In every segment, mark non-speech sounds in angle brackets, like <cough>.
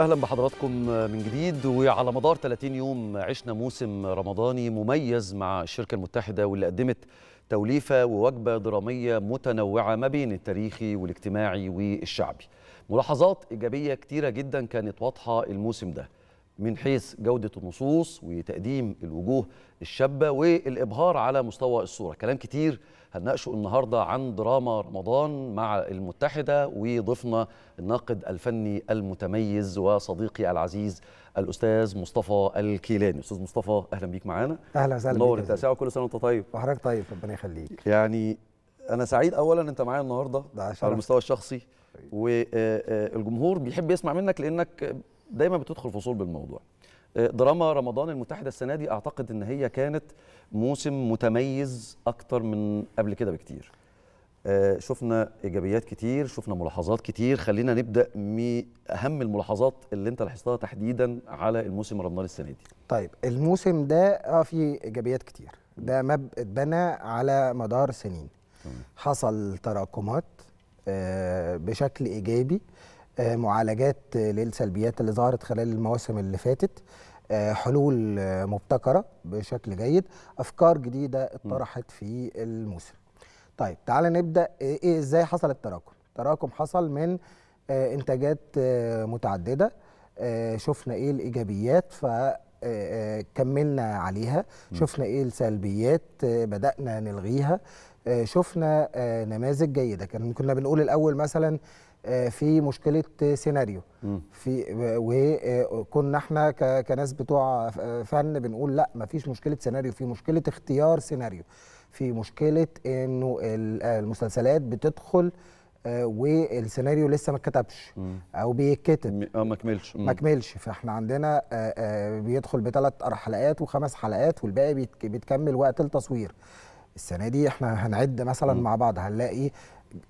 اهلا بحضراتكم من جديد وعلى مدار 30 يوم عشنا موسم رمضاني مميز مع الشركه المتحده واللي قدمت توليفه ووجبه دراميه متنوعه ما بين التاريخي والاجتماعي والشعبي. ملاحظات ايجابيه كثيره جدا كانت واضحه الموسم ده من حيث جوده النصوص وتقديم الوجوه الشابه والابهار على مستوى الصوره، كلام كتير هنناقشه النهارده عن دراما رمضان مع المتحده وضيفنا الناقد الفني المتميز وصديقي العزيز الاستاذ مصطفى الكيلاني استاذ مصطفى اهلا بيك معانا اهلا وسهلا نور التاسعه ساعه كل سنه وانت طيب وحضرتك طيب ربنا يخليك يعني انا سعيد اولا انت معايا النهارده على المستوى الشخصي طيب. والجمهور آه، آه، بيحب يسمع منك لانك دايما بتدخل فصول بالموضوع آه، دراما رمضان المتحدة السنة دي أعتقد إن هي كانت موسم متميز أكتر من قبل كده بكتير آه، شفنا إيجابيات كتير شفنا ملاحظات كتير خلينا نبدأ من أهم الملاحظات اللي أنت لاحظتها تحديدا على الموسم رمضان السنة دي طيب الموسم ده آه فيه إيجابيات كتير ده ما اتبنى على مدار سنين حصل تراكمات آه، بشكل إيجابي آه، معالجات للسلبيات اللي ظهرت خلال المواسم اللي فاتت آه، حلول آه، مبتكرة بشكل جيد أفكار جديدة اطرحت في الموسم طيب تعالى نبدأ إيه،, إيه إزاي حصل التراكم التراكم حصل من إنتاجات متعددة شفنا إيه الإيجابيات ف كملنا عليها شفنا ايه السلبيات بدأنا نلغيها شفنا نماذج جيدة كان كنا بنقول الأول مثلا آه، في مشكله سيناريو في وكنا آه، احنا كناس بتوع فن بنقول لا ما فيش مشكله سيناريو في مشكله اختيار سيناريو في مشكله انه آه، المسلسلات بتدخل والسيناريو لسه ما اتكتبش او بيتكتب اه ما كملش ما كملش فاحنا عندنا بيدخل بثلاث حلقات وخمس حلقات والباقي بيتكمل وقت التصوير السنه دي احنا هنعد مثلا مع بعض هنلاقي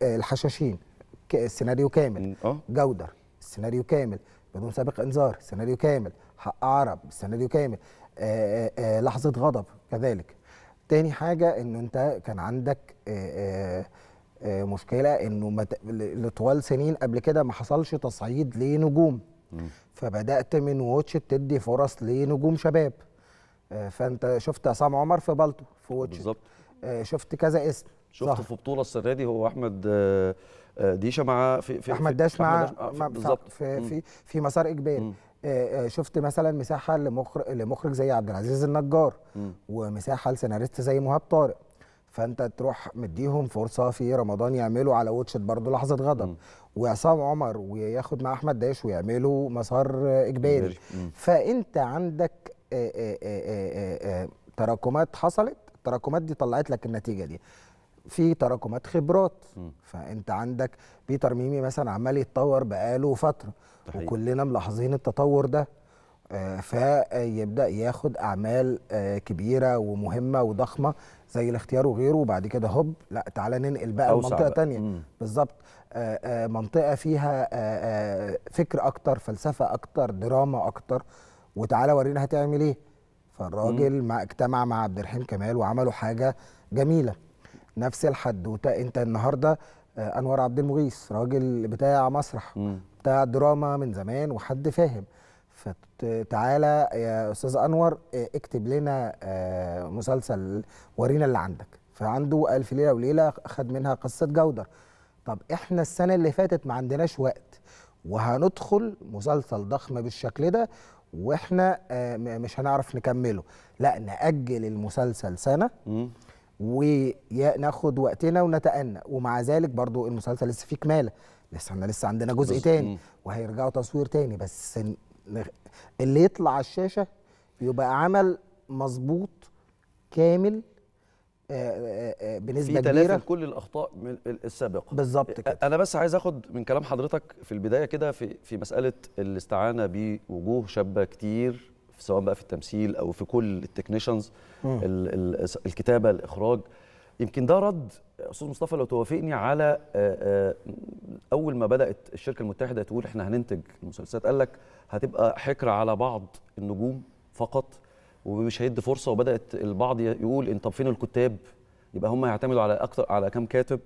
الحشاشين السيناريو كامل أه؟ جودر السيناريو كامل بدون سابق انذار سيناريو كامل حق عرب سيناريو كامل آآ آه، آآ آه، آه، لحظه غضب كذلك تاني حاجه انه انت كان عندك آآ مشكله انه مت... لطوال سنين قبل كده ما حصلش تصعيد لنجوم فبدات من ووتش تدي فرص لنجوم شباب فانت شفت عصام عمر في بالطو في ووتش بالظبط شفت كذا اسم شفت صح. في بطوله السنه دي هو احمد آه، ديشه مع في في احمد داش آه، مع بالظبط في في في مسار اجباري آه، شفت مثلا مساحه لمخرج لمخرج زي عبد العزيز النجار ومساحه لسيناريست زي مهاب طارق فانت تروح مديهم فرصه في رمضان يعملوا على واتشت برضه لحظه غضب وعصام عمر وياخد مع احمد داش ويعملوا مسار اجباري فانت عندك تراكمات حصلت التراكمات دي طلعت لك النتيجه دي في تراكمات خبرات م. فانت عندك بيتر ميمي مثلا عمال يتطور بقاله فتره طحيح. وكلنا ملاحظين التطور ده آه، فيبدا ياخد اعمال آه، كبيره ومهمه وضخمه زي الاختيار وغيره وبعد كده هوب لا تعالى ننقل بقى لمنطقه تانية بالظبط آه، منطقه فيها فكر اكتر فلسفه اكتر دراما اكتر وتعالى ورينا هتعمل ايه فالراجل مع اجتمع مع عبد الرحيم كمال وعملوا حاجه جميله نفس الحد انت النهارده آه، انور عبد المغيث راجل بتاع مسرح مم. بتاع دراما من زمان وحد فاهم فتعالى يا استاذ انور آه، اكتب لنا آه، مسلسل ورينا اللي عندك فعنده الف ليله وليله خد منها قصه جودر طب احنا السنه اللي فاتت ما عندناش وقت وهندخل مسلسل ضخم بالشكل ده واحنا مش هنعرف نكمله لا ناجل المسلسل سنه مم. وناخد وقتنا ونتأنى ومع ذلك برضو المسلسل لسه فيه كمالة لسه احنا لسه عندنا جزء تاني وهيرجعوا تصوير تاني بس اللي يطلع على الشاشة يبقى عمل مظبوط كامل آه، آه، آه، بنسبه في كبيره في كل الاخطاء من السابقه بالظبط كده انا بس عايز اخد من كلام حضرتك في البدايه كده في في مساله الاستعانه بوجوه شابه كتير سواء بقى في التمثيل او في كل التكنيشنز الكتابه الاخراج يمكن ده رد استاذ مصطفى لو توافقني على اول ما بدات الشركه المتحده تقول احنا هننتج المسلسلات قال لك هتبقى حكره على بعض النجوم فقط ومش هيدي فرصه وبدات البعض يقول ان طب فين الكتاب يبقى هم هيعتمدوا على اكتر على كام كاتب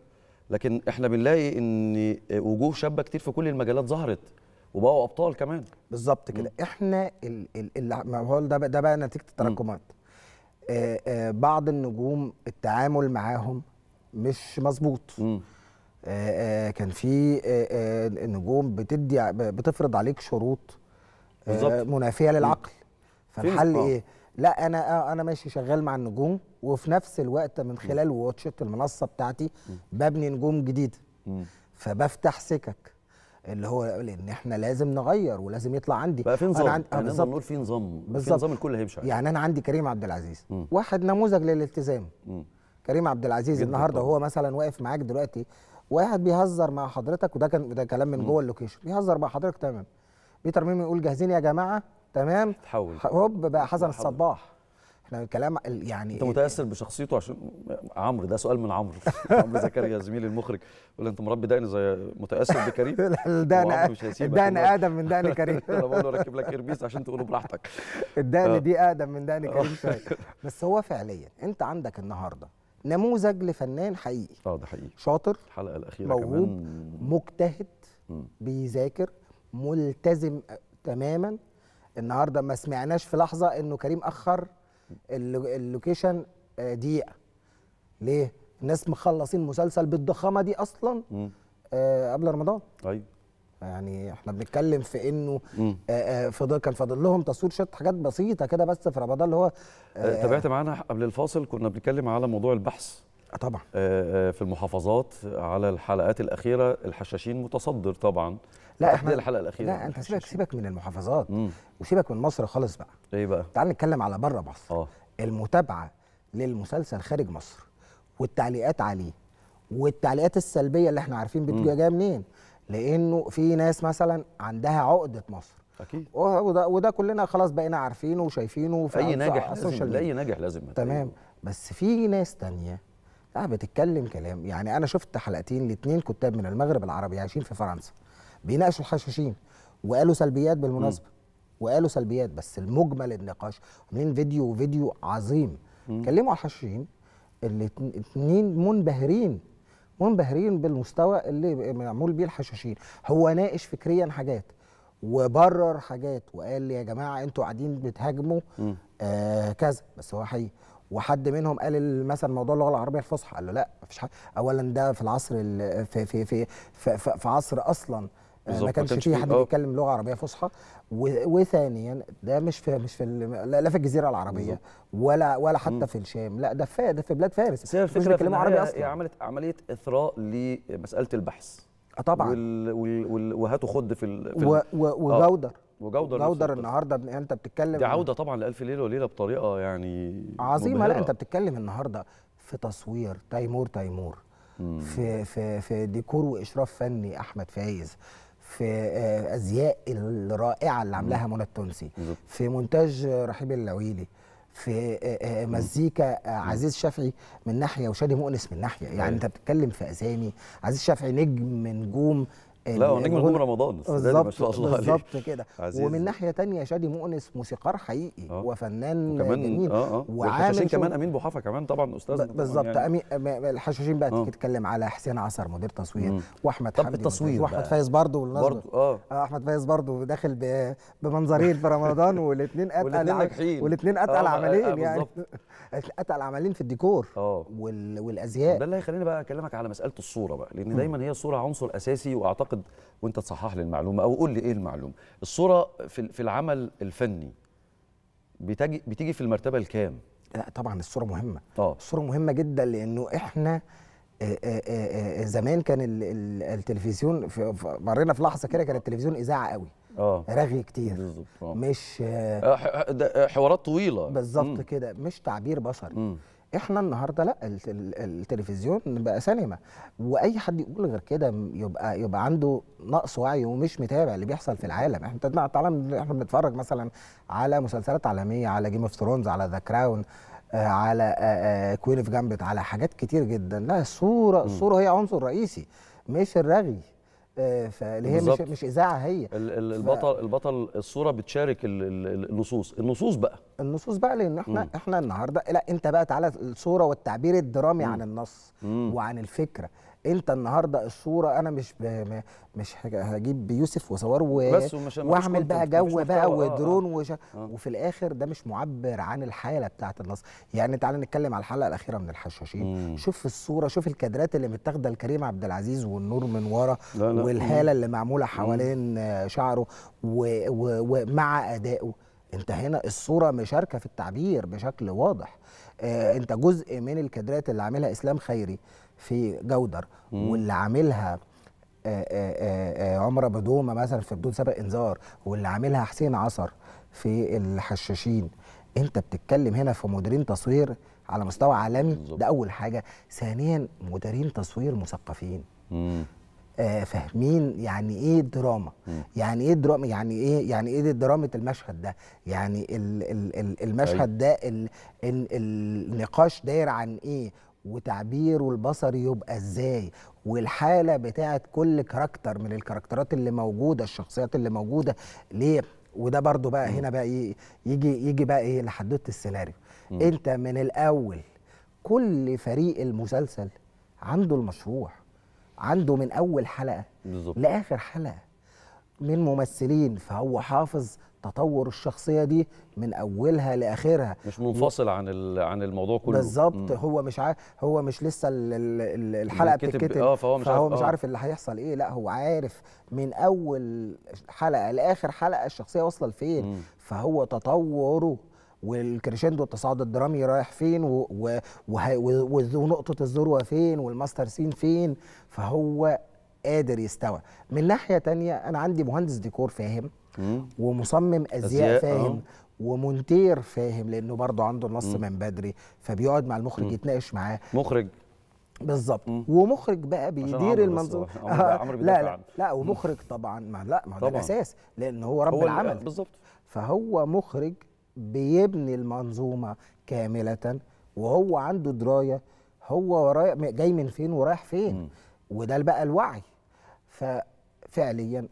لكن احنا بنلاقي ان وجوه شابه كتير في كل المجالات ظهرت وبقوا ابطال كمان بالظبط كده احنا اللي هو ده ده بقى نتيجه التراكمات آآ آآ آه، آه، بعض النجوم التعامل معاهم مش مظبوط آه، كان في نجوم بتدي بتفرض عليك شروط منافيه للعقل فالحل ايه لا انا انا ماشي شغال مع النجوم وفي نفس الوقت من خلال واتشت المنصه بتاعتي ببني نجوم جديده فبفتح سكك اللي هو ان احنا لازم نغير ولازم يطلع عندي بقى في نظام انا عندي يعني نقول في نظام في نظام الكل هيمشي عليه يعني انا عندي كريم عبد العزيز واحد نموذج للالتزام م. كريم عبد العزيز النهارده هو مثلا واقف معاك دلوقتي واحد بيهزر مع حضرتك وده كان ده كلام من جوه اللوكيشن بيهزر مع حضرتك تمام بيتر ميمي يقول جاهزين يا جماعه تمام تحول هوب بقى حسن الصباح احنا الكلام يعني انت متاثر بشخصيته عشان عمرو ده سؤال من عمرو <laughs> عمرو زكريا زميلي المخرج ولا انت مربي دقن زي متاثر بكريم <laughs> الدقن الدقن ادم من دقن كريم <laughs> انا بقول اركب ركب لك ايربيس عشان تقوله براحتك الدقن آه. دي ادم من دقن كريم آه. شويه بس هو فعليا انت عندك النهارده نموذج لفنان حقيقي اه ده حقيقي شاطر الحلقه الاخيره موهوب كمان مجتهد بيذاكر ملتزم تماما النهارده ما سمعناش في لحظه انه كريم اخر اللوكيشن آه، ضيق ليه؟ الناس مخلصين مسلسل بالضخامه دي اصلا آه قبل رمضان ايوه يعني احنا بنتكلم في انه آه، آه، فضل كان فاضل لهم تصوير شت حاجات بسيطه كده بس في رمضان اللي هو آه تابعت معانا قبل الفاصل كنا بنتكلم على موضوع البحث طبعا في المحافظات على الحلقات الاخيره الحشاشين متصدر طبعا لا احنا إيه الحلقه الاخيره لا انت سيبك سيبك من المحافظات مم. وسيبك من مصر خالص بقى ايه بقى تعال نتكلم على بره مصر اه المتابعه للمسلسل خارج مصر والتعليقات عليه والتعليقات السلبيه اللي احنا عارفين بتجي جايه منين لانه في ناس مثلا عندها عقده مصر اكيد وده, وده كلنا خلاص بقينا عارفينه وشايفينه في اي ناجح لازم اي ناجح لازم تمام بس في ناس تانية لا بتتكلم كلام يعني انا شفت حلقتين لاثنين كتاب من المغرب العربي عايشين في فرنسا بيناقشوا الحشاشين وقالوا سلبيات بالمناسبه وقالوا سلبيات بس المجمل النقاش عاملين فيديو فيديو عظيم اتكلموا على الحشاشين الاثنين منبهرين منبهرين بالمستوى اللي معمول بيه الحشاشين هو ناقش فكريا حاجات وبرر حاجات وقال يا جماعه انتوا قاعدين بتهاجموا آه كذا بس هو حقيقي وحد منهم قال مثلا موضوع اللغه العربيه الفصحى قال له لا مفيش حاجه اولا ده في العصر في في في في, في, في عصر اصلا آه، ما كانش في حد آه. بيتكلم لغه عربيه فصحى وثانيا ده مش في مش في لا في الجزيره العربيه ولا ولا حتى في الشام لا ده في ده في بلاد فارس بس الفكره بيتكلموا عربي اصلا عملت عمليه اثراء لمساله البحث آه، طبعا وال وال وهاتوا خد في, ال في و و وجودر وجودر جودر النهارده بن... انت بتتكلم دي عوده طبعا لالف ليله وليله بطريقه يعني عظيمه مبهرة. لا انت بتتكلم النهارده في تصوير تيمور تيمور مم. في في في ديكور واشراف فني احمد فايز في آه، ازياء الرائعه اللي عاملاها منى التونسي في مونتاج رحيب اللويلي في آه، آه، مزيكا عزيز شافعي من ناحيه وشادي مؤنس من ناحيه يعني أيوة. انت بتتكلم في اسامي عزيز شافعي نجم من نجوم لا هو نجم نجوم رمضان بالظبط بالظبط كده ومن ناحيه تانية شادي مؤنس موسيقار حقيقي آه. وفنان وكمان جميل آه آه. وعامل كمان امين بوحافه كمان طبعا استاذ بالظبط يعني. امين الحشاشين بقى آه. تتكلم على حسين عصر مدير تصوير مم. واحمد طب حمدي التصوير واحمد فايز برضه برضه آه. آه. احمد فايز برضه داخل بمنظرين في رمضان والاثنين اتقل والاثنين اتقل آه، آه، عملين يعني <laughs> اتقل عملين في الديكور والازياء ده اللي هيخليني بقى اكلمك على مساله الصوره بقى لان دايما هي الصوره عنصر اساسي واعتقد اعتقد وانت تصحح لي المعلومه او قول لي ايه المعلومه الصوره في في العمل الفني بتجي بتيجي في المرتبه الكام لا طبعا الصوره مهمه اه الصوره مهمه جدا لانه احنا آه، آه، آه، زمان كان التلفزيون مرينا في لحظه كده كان التلفزيون اذاعه قوي اه رغي كتير بالظبط مش آه حوارات طويله بالظبط كده مش تعبير بشري احنا النهارده لا التلفزيون بقى سينما واي حد يقول غير كده يبقى يبقى عنده نقص وعي ومش متابع اللي بيحصل في العالم احنا تعالى احنا بنتفرج مثلا على مسلسلات عالميه على جيم اوف ثرونز على ذا آه، كراون على كوين اوف جامبت على حاجات كتير جدا لا الصوره الصوره هي عنصر رئيسي مش الرغي آه، فاللي هي مش مش اذاعه هي البطل ف... البطل الصوره بتشارك النصوص النصوص بقى النصوص بقى لان احنا مم. احنا النهارده لا انت بقى تعالى الصوره والتعبير الدرامي مم. عن النص مم. وعن الفكره انت النهارده الصوره انا مش ب... مش هجيب يوسف وصور و... بس ومش واعمل بقى جو بقى آه، آه. ودرون وش... آه. وفي الاخر ده مش معبر عن الحاله بتاعه النصر يعني تعالى نتكلم على الحلقه الاخيره من الحشاشين مم. شوف الصوره شوف الكادرات اللي متاخده لكريم عبد العزيز والنور من ورا والهاله اللي معموله حوالين مم. شعره ومع و... ومع ادائه انت هنا الصوره مشاركه في التعبير بشكل واضح آه انت جزء من الكادرات اللي عاملها اسلام خيري في جودر مم. واللي عاملها آه، آه، آه، عمر بدومه مثلا في بدون سبق انذار واللي عاملها حسين عصر في الحشاشين انت بتتكلم هنا في مديرين تصوير على مستوى عالمي بالزبط. ده اول حاجه ثانيا مديرين تصوير مثقفين آه فاهمين يعني ايه الدراما مم. يعني ايه دراما يعني ايه يعني ايه دراما المشهد ده يعني الـ الـ المشهد أيوة. ده النقاش داير عن ايه وتعبيره البصري يبقى ازاي والحاله بتاعه كل كاركتر من الكاركترات اللي موجوده الشخصيات اللي موجوده ليه وده برضو بقى هنا بقى يجي يجي بقى ايه لحدوته السيناريو انت من الاول كل فريق المسلسل عنده المشروع عنده من اول حلقه بالزبط. لاخر حلقه من ممثلين فهو حافظ تطور الشخصيه دي من اولها لاخرها مش منفصل عن عن الموضوع كله بالظبط هو مش عارف هو مش لسه الحلقه بتتكتب آه فهو مش فهو عارف, مش آه. عارف اللي هيحصل ايه لا هو عارف من اول حلقه لاخر حلقه الشخصيه واصله لفين فهو تطوره والكريشندو التصاعد الدرامي رايح فين و... و... و... ونقطه الذروه فين والماستر سين فين فهو قادر يستوعب من ناحيه تانية انا عندي مهندس ديكور فاهم ومصمم ازياء فاهم آه. ومونتير فاهم لانه برضه عنده النص من بدري فبيقعد مع المخرج يتناقش معاه مخرج بالظبط ومخرج بقى بيدير المنظور آه <laughs> لا لا لا ومخرج طبعا ما لا ما هو ده الاساس لان هو رب هو العمل بالظبط فهو مخرج بيبني المنظومه كامله وهو عنده درايه هو ورايا جاي من فين ورايح فين وده بقى الوعي ففعليا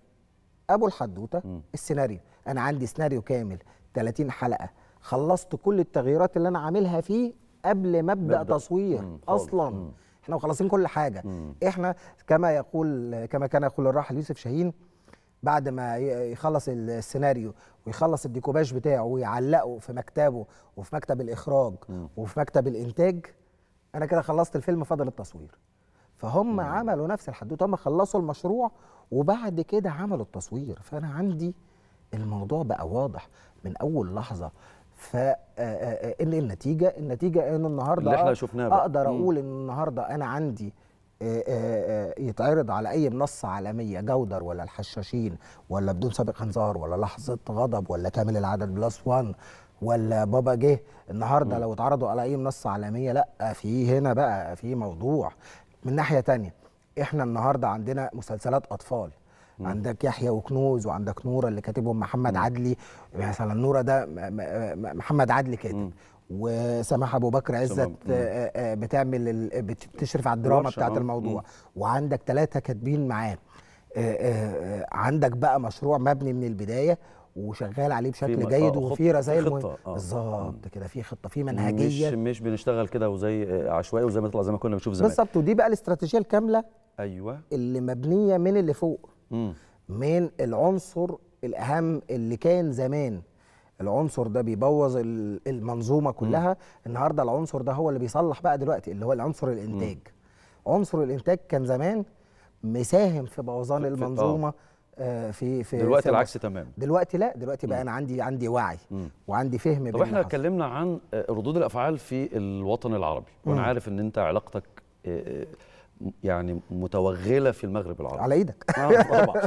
ابو الحدوته السيناريو انا عندي سيناريو كامل 30 حلقه خلصت كل التغييرات اللي انا عاملها فيه قبل ما ابدا تصوير اصلا مم. احنا مخلصين كل حاجه مم. احنا كما يقول كما كان يقول الراحل يوسف شاهين بعد ما يخلص السيناريو ويخلص الديكوباج بتاعه ويعلقه في مكتبه وفي مكتب الاخراج مم. وفي مكتب الانتاج انا كده خلصت الفيلم فاضل التصوير فهم مم. عملوا نفس الحدوته هم خلصوا المشروع وبعد كده عملوا التصوير فانا عندي الموضوع بقى واضح من اول لحظه ف آه، آه، آه، ان النتيجه النتيجه ان النهارده اللي احنا شفناه بقى. اقدر اقول ان النهارده انا عندي يتعرض على اي منصه عالميه جودر ولا الحشاشين ولا بدون سابق انذار ولا لحظه غضب ولا كامل العدد بلس 1 ولا بابا جه النهارده لو اتعرضوا على اي منصه عالميه لا في هنا بقى في موضوع من ناحيه تانية احنا النهارده عندنا مسلسلات اطفال مم. عندك يحيى وكنوز وعندك نوره اللي كاتبهم محمد مم. عدلي مثلا نوره ده محمد عدلي كاتب وسماحه ابو بكر عزت آه، آه، آه، بتعمل بتشرف على الدراما بتاعت الموضوع مم. وعندك ثلاثه كاتبين معاه عندك بقى مشروع مبني من البدايه وشغال عليه بشكل جيد آه، وفي رسائل آه، بالظبط آه. كده في خطه في منهجيه مش مش بنشتغل كده وزي عشوائي وزي ما طلع زي ما كنا بنشوف زمان بالظبط ودي بقى الاستراتيجيه الكامله ايوه اللي مبنيه من اللي فوق مم. من العنصر الاهم اللي كان زمان العنصر ده بيبوظ المنظومه كلها مم. النهارده العنصر ده هو اللي بيصلح بقى دلوقتي اللي هو العنصر الانتاج مم. عنصر الانتاج كان زمان مساهم في بوظان المنظومه أوه. آه، في في دلوقتي العكس تماما دلوقتي لا دلوقتي بقى م. انا عندي عندي وعي م. وعندي فهم طب احنا اتكلمنا عن آه، ردود الافعال في الوطن العربي م. وانا عارف ان انت علاقتك آه، يعني متوغله في المغرب العربي على ايدك آه طبعا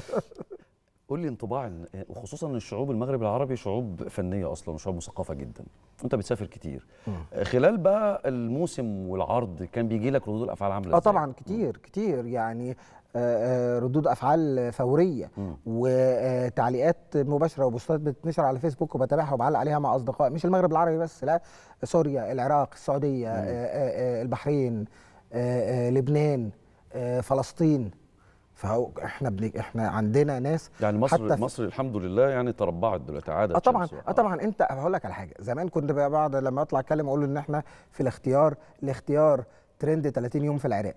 قول لي انطباع وخصوصا ان الشعوب المغرب العربي شعوب فنيه اصلا وشعوب مثقفه جدا انت بتسافر كتير م. خلال بقى الموسم والعرض كان بيجي لك ردود الافعال عامله اه طبعا كتير م. كتير يعني آه، آه، ردود افعال فوريه وتعليقات مباشره وبوستات بتنشر على فيسبوك وبتابعها وبعلق عليها مع اصدقائي مش المغرب العربي بس لا سوريا العراق السعوديه آه، البحرين لبنان فلسطين فاحنا بن... احنا عندنا ناس يعني مصر حتى في... مصر الحمد لله يعني تربعت دلوقتي عادت طبعا اه طبعا انت هقول لك على حاجه زمان كنت بعض لما اطلع اتكلم اقول ان احنا في الاختيار الاختيار ترند 30 يوم في العراق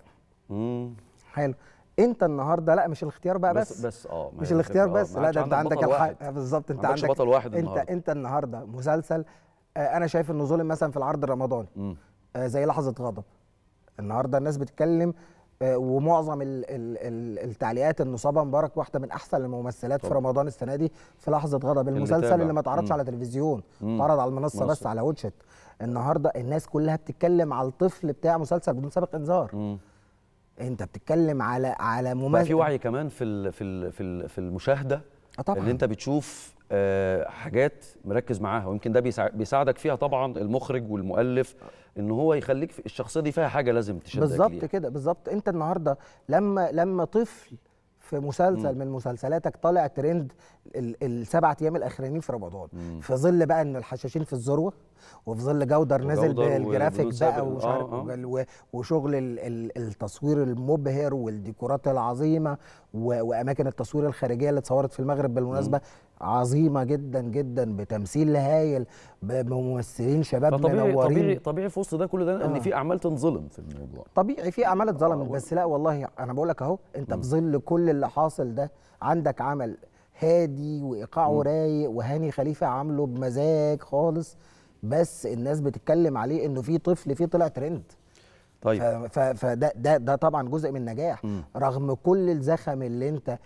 امم حلو انت النهارده لا مش الاختيار بقى بس بس, بس اه مش الاختيار آه، بس لا ده انت عندك الحق بالظبط انت عندك بطل واحد انت النهاردة. انت النهارده مسلسل آه انا شايف انه ظلم مثلا في العرض الرمضاني آه زي لحظه غضب النهارده الناس بتتكلم آه، ومعظم الـ الـ الـ التعليقات ان صبا مبارك واحده من احسن الممثلات طب. في رمضان السنه دي في لحظه غضب المسلسل اللي, اللي ما اتعرضش على تلفزيون اتعرض على المنصه مصر. بس على واتشت النهارده الناس كلها بتتكلم على الطفل بتاع مسلسل بدون سابق انذار مم. انت بتتكلم على على ممثل في وعي كمان في ال في ال في, ال في المشاهده آه، طبعا ان انت بتشوف آه، حاجات مركز معاها ويمكن ده بيساعدك فيها طبعا المخرج والمؤلف ان هو يخليك الشخصيه دي فيها حاجه لازم تشدك بالظبط كده بالظبط انت النهارده لما لما طفل في مسلسل مم. من مسلسلاتك طالع ترند السبع ايام الاخرانيين في رمضان في ظل بقى ان الحشاشين في الذروه وفي ظل جودر نازل بالجرافيك بقى ومش آه، عارف آه آه. وشغل التصوير المبهر والديكورات العظيمه واماكن التصوير الخارجيه اللي اتصورت في المغرب بالمناسبه مم. عظيمه جدا جدا بتمثيل هايل بممثلين شباب طبيعي منورين طبيعي طبيعي في وسط ده كل ده آه. ان في اعمال تنظلم في الموضوع طبيعي في اعمال اتظلمت آه، بس لا والله انا بقول لك اهو انت في ظل كل اللي حاصل ده عندك عمل هادي وايقاعه رايق وهاني خليفه عامله بمزاج خالص بس الناس بتتكلم عليه انه في طفل فيه طلع ترند طيب فده ده ده طبعا جزء من النجاح رغم كل الزخم اللي انت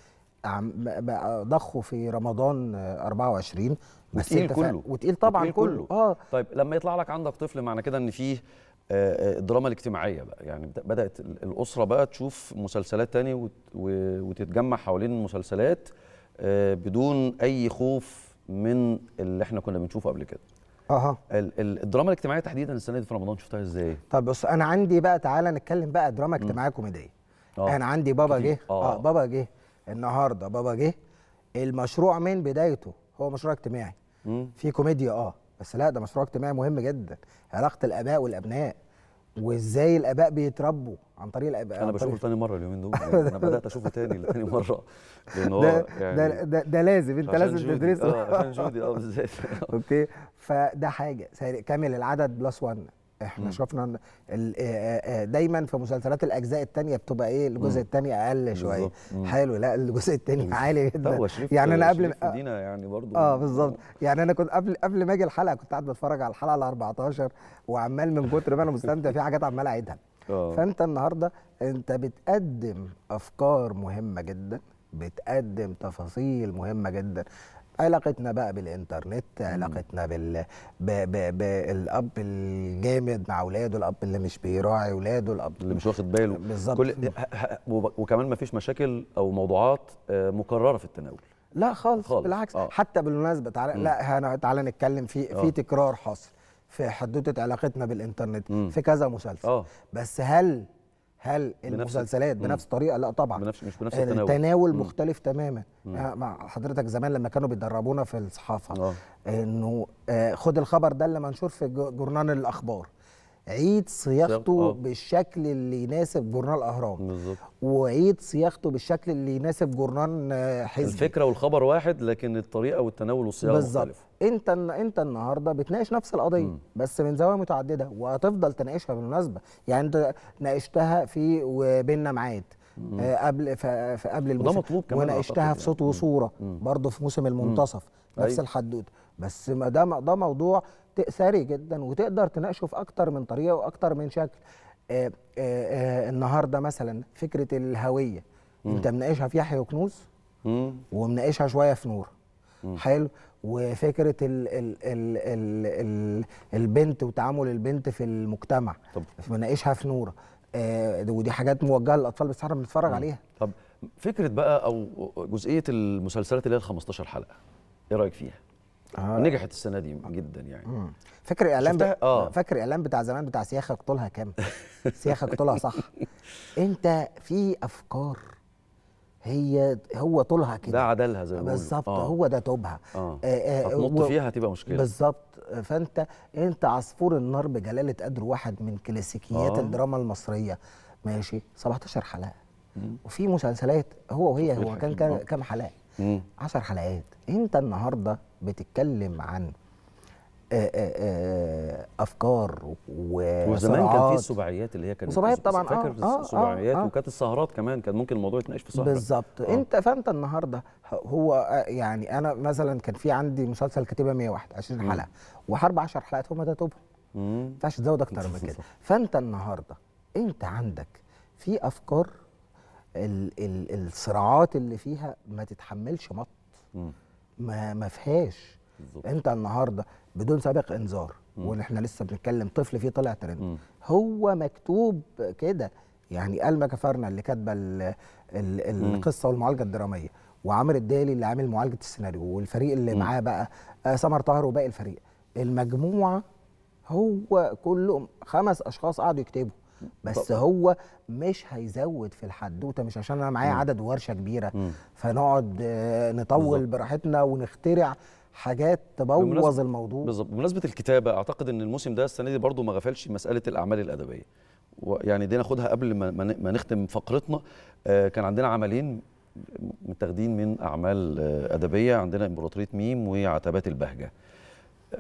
ضخه في رمضان 24 بس وتقيل كله وتقيل طبعا وتقيل كله. كله اه طيب لما يطلع لك عندك طفل معنى كده ان فيه آه، آه، الدراما الاجتماعيه بقى يعني بدات الاسره بقى تشوف مسلسلات تاني وتتجمع حوالين المسلسلات آه، بدون اي خوف من اللي احنا كنا بنشوفه قبل كده اها الدراما الاجتماعيه تحديدا السنه دي في رمضان شفتها ازاي طب بص انا عندي بقى تعالى نتكلم بقى دراما اجتماعيه كوميديه آه. انا عندي بابا جه آه بابا جه النهارده بابا جه المشروع من بدايته هو مشروع اجتماعي في كوميديا اه بس لا ده مشروع اجتماعي مهم جدا علاقه الاباء والابناء وازاي الاباء بيتربوا عن طريق الاباء انا بشوفه تاني مره اليومين دول <laughs> يعني انا بدات اشوفه تاني لتاني مره لان هو ده, يعني ده, ده, ده لازم انت لازم تدرسه اه عشان جودي اه بالذات <laughs> اوكي فده حاجه كامل العدد بلس 1 احنا مم. شفنا دايما في مسلسلات الاجزاء الثانيه بتبقى ايه الجزء الثاني اقل شويه حلو لا الجزء الثاني عالي جدا يعني انا قبل آه. دينا يعني برضو اه بالظبط يعني انا كنت قبل قبل ما اجي الحلقه كنت قاعد بتفرج على الحلقه ال 14 وعمال من كتر ما انا مستمتع في حاجات عمال اعيدها آه. فانت النهارده انت بتقدم افكار مهمه جدا بتقدم تفاصيل مهمه جدا علاقتنا بقى بالانترنت علاقتنا بال... ب... ب... بالاب الجامد مع اولاده الاب اللي مش بيراعي اولاده الاب اللي مش واخد باله بالظبط كل... وكمان ما فيش مشاكل او موضوعات آه، مكرره في التناول لا خالص, خالص. بالعكس آه. حتى بالمناسبه تعالى لا لا تعالى نتكلم في آه. في تكرار حاصل في حدوته علاقتنا بالانترنت م. في كذا مسلسل آه. بس هل هل المسلسلات بنفس, بنفس الطريقه لا طبعا بنفس مش بنفس يعني التناول التناول مختلف تماما يعني مع حضرتك زمان لما كانوا بيدربونا في الصحافه آه. انه آه، خد الخبر ده اللي منشور في جورنال الاخبار عيد صياغته آه. بالشكل اللي يناسب جورنال اهرام بالظبط وعيد صياغته بالشكل اللي يناسب جورنال آه، حزب الفكره والخبر واحد لكن الطريقه والتناول والصياغه بالظبط انت انت النهارده بتناقش نفس القضيه م. بس من زوايا متعدده وهتفضل تناقشها بالمناسبه يعني انت ناقشتها في وبيننا ميعاد آه قبل في قبل الموسم مطلوب كمان وناقشتها في يعني. صوت وصوره برضه في موسم المنتصف مم. نفس أيوه. الحدوته بس ما ده ده موضوع تأثري جدا وتقدر تناقشه في أكتر من طريقة وأكتر من شكل آه، آه، آه، النهارده مثلا فكرة الهوية مم. أنت مناقشها في يحيى وكنوز ومناقشها شوية في نور مم. حلو وفكره الـ الـ الـ الـ الـ البنت وتعامل البنت في المجتمع مناقشها في نوره آه ودي حاجات موجهه للاطفال بس احنا بنتفرج عليها طب فكره بقى او جزئيه المسلسلات اللي هي ال 15 حلقه ايه رايك فيها آه. نجحت السنه دي جدا يعني مم. فاكر اعلان ب... آه. فاكر اعلان بتاع زمان بتاع سياخه اقتلها كام <laughs> سياخه اقتلها صح انت في افكار هي هو طولها كده ده عدلها زي ما بالظبط آه. هو ده توبها آه. آه. آه. هتنط آه، و... فيها هتبقى مشكله بالظبط فانت انت عصفور النار بجلاله قدر واحد من كلاسيكيات آه. الدراما المصريه ماشي 17 حلقه مم. وفي مسلسلات هو وهي هو كان آه. كام حلقه 10 حلقات انت النهارده بتتكلم عن آه، آه، آه، افكار آآ افكار وزمان كان في السباعيات اللي هي كانت السباعيات طبعا فاكر آه السباعيات آه وكانت السهرات كمان كان ممكن الموضوع يتناقش في سهره بالظبط آه. انت فانت النهارده هو يعني انا مثلا كان في عندي مسلسل كتيبه 101 20 حلقه وحرب 10 حلقات هم ده توبهم ما ينفعش تزود اكتر من كده فانت النهارده انت عندك في افكار ال ال الصراعات اللي فيها ما تتحملش مط ما ما فيهاش انت النهارده بدون سابق انذار واللي احنا لسه بنتكلم طفل فيه طلع ترند هو مكتوب كده يعني ألما كفرنا اللي كاتبه القصه والمعالجه الدراميه وعمر الدالي اللي عامل معالجه السيناريو والفريق اللي معاه بقى آه، سمر طاهر وباقي الفريق المجموعه هو كلهم خمس اشخاص قعدوا يكتبوا بس هو مش هيزود في الحدوته مش عشان انا معايا عدد ورشه كبيره مم. فنقعد آه، نطول براحتنا ونخترع حاجات تبوظ الموضوع بالظبط بمناسبه الكتابه اعتقد ان الموسم ده السنه دي برده ما غفلش مساله الاعمال الادبيه يعني دي ناخدها قبل ما, نختم فقرتنا آه، كان عندنا عملين متاخدين من اعمال آه، ادبيه عندنا امبراطوريه ميم وعتبات البهجه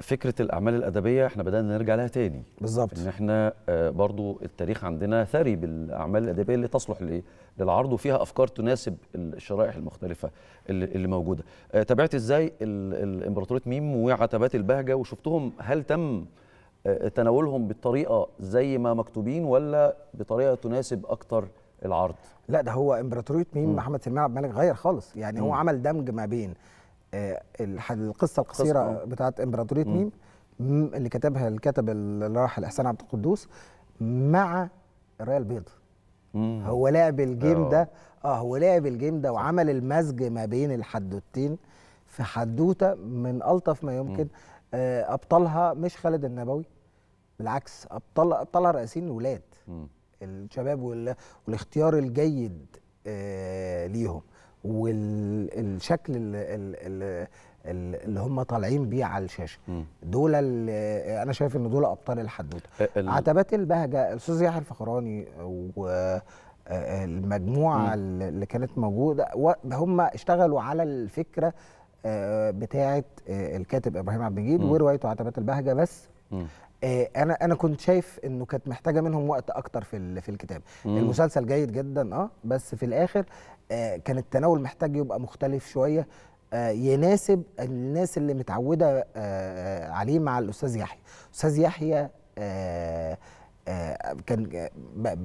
فكره الاعمال الادبيه احنا بدانا نرجع لها تاني بالظبط ان احنا آه، برضو التاريخ عندنا ثري بالاعمال الادبيه اللي تصلح للعرض وفيها افكار تناسب الشرائح المختلفه اللي موجوده آه، تابعت ازاي الامبراطوريه ميم وعتبات البهجه وشفتهم هل تم آه، تناولهم بالطريقه زي ما مكتوبين ولا بطريقه تناسب اكتر العرض لا ده هو امبراطوريه ميم محمد سليمان عبد الملك غير خالص يعني م. هو عمل دمج ما بين آه، القصه القصيره آه. بتاعت امبراطوريه ميم اللي كتبها الكاتب الراحل احسان عبد القدوس مع الرايه البيض هو لعب الجيم آه. ده اه هو لعب الجيم ده وعمل المزج ما بين الحدوتين في حدوته من الطف ما يمكن آه ابطالها مش خالد النبوي بالعكس ابطال ابطالها رئيسين الولاد الشباب والاختيار الجيد آه ليهم والشكل اللي, اللي هم طالعين بيه على الشاشه دول انا شايف ان دول ابطال الحدوته عتبات البهجه الاستاذ يحيى الفخراني و المجموعه مم. اللي كانت موجوده هم اشتغلوا على الفكره آه، بتاعه آه، الكاتب ابراهيم عبد المجيد وروايته عتبات البهجه بس آه، انا انا كنت شايف انه كانت محتاجه منهم وقت اكتر في في الكتاب مم. المسلسل جيد جدا اه بس في الاخر آه، كان التناول محتاج يبقى مختلف شويه آه، يناسب الناس اللي متعوده عليه مع الاستاذ يحيى الاستاذ يحيى آه كان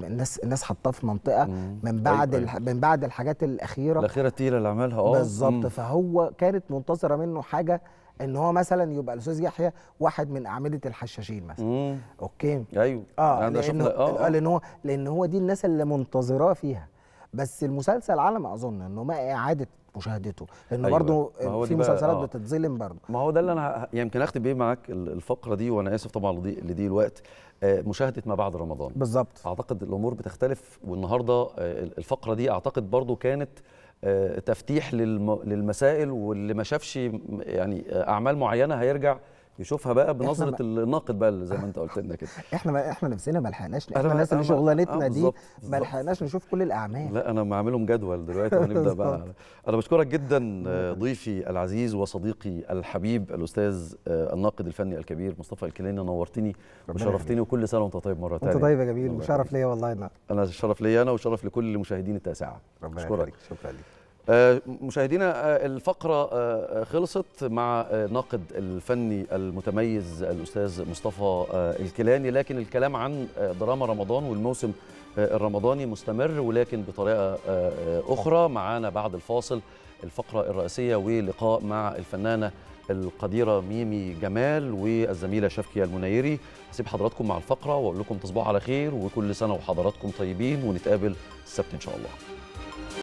الناس الناس حطاه في منطقه مم. من طيب، بعد أيوة. الح... من بعد الحاجات الاخيره الاخيره التقيله اللي عملها اه بالظبط فهو كانت منتظره منه حاجه ان هو مثلا يبقى الاستاذ يحيى واحد من اعمده الحشاشين مثلا مم. اوكي ايوه اه لان آه،, آه. لان هو لان هو دي الناس اللي منتظراه فيها بس المسلسل على ما اظن انه ما اعاده مشاهدته لان أيوة. برضه في مسلسلات آه. بتتظلم برضه ما هو ده اللي انا يمكن اختم بيه معاك الفقره دي وانا اسف طبعا لضيق الوقت آه، مشاهده ما بعد رمضان بالظبط اعتقد الامور بتختلف والنهارده آه، الفقره دي اعتقد برضه كانت آه، تفتيح للمسائل واللي ما شافش يعني آه، اعمال معينه هيرجع يشوفها بقى بنظره الناقد بقى زي ما انت قلت لنا كده <laughs> احنا ما احنا نفسنا ما لحقناش احنا الناس اللي شغلانتنا آه، دي ما لحقناش نشوف كل الاعمال لا انا معاملهم جدول دلوقتي هنبدا بقى انا بشكرك جدا آه، ضيفي العزيز وصديقي الحبيب الاستاذ آه، الناقد الفني الكبير مصطفى الكليني نورتني وشرفتني وكل سنه وانت طيب مره ثانيه انت طيب يا جميل وشرف ليا والله انا انا شرف ليا انا وشرف لكل مشاهدين التاسعه ربنا يخليك شكرا لك آه، مشاهدينا آه، الفقرة آه، خلصت مع ناقد الفني المتميز الأستاذ مصطفى الكيلاني لكن الكلام عن دراما رمضان والموسم الرمضاني مستمر ولكن بطريقة أخرى معانا بعد الفاصل الفقرة الرئيسية ولقاء مع الفنانة القديرة ميمي جمال والزميلة شفكية المنيري هسيب حضراتكم مع الفقرة وأقول لكم تصبحوا على خير وكل سنة وحضراتكم طيبين ونتقابل السبت إن شاء الله